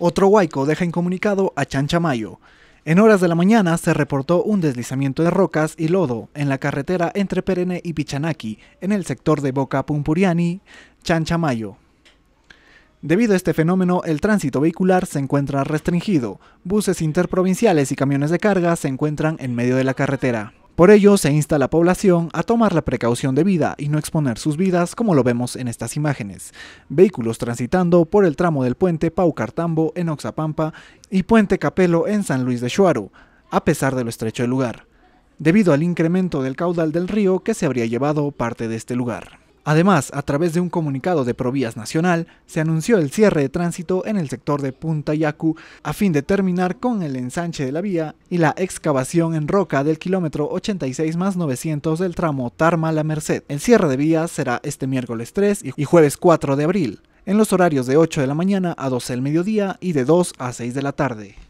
Otro huaico deja incomunicado a Chanchamayo. En horas de la mañana se reportó un deslizamiento de rocas y lodo en la carretera entre Perene y Pichanaki, en el sector de Boca Pumpuriani, Chanchamayo. Debido a este fenómeno, el tránsito vehicular se encuentra restringido, buses interprovinciales y camiones de carga se encuentran en medio de la carretera. Por ello, se insta a la población a tomar la precaución de vida y no exponer sus vidas como lo vemos en estas imágenes. Vehículos transitando por el tramo del puente Pau Cartambo en Oxapampa y puente Capelo en San Luis de Shuaru, a pesar de lo estrecho del lugar, debido al incremento del caudal del río que se habría llevado parte de este lugar. Además, a través de un comunicado de Provías Nacional, se anunció el cierre de tránsito en el sector de Punta Yacu a fin de terminar con el ensanche de la vía y la excavación en roca del kilómetro 86 más 900 del tramo Tarma-La Merced. El cierre de vías será este miércoles 3 y jueves 4 de abril, en los horarios de 8 de la mañana a 12 del mediodía y de 2 a 6 de la tarde.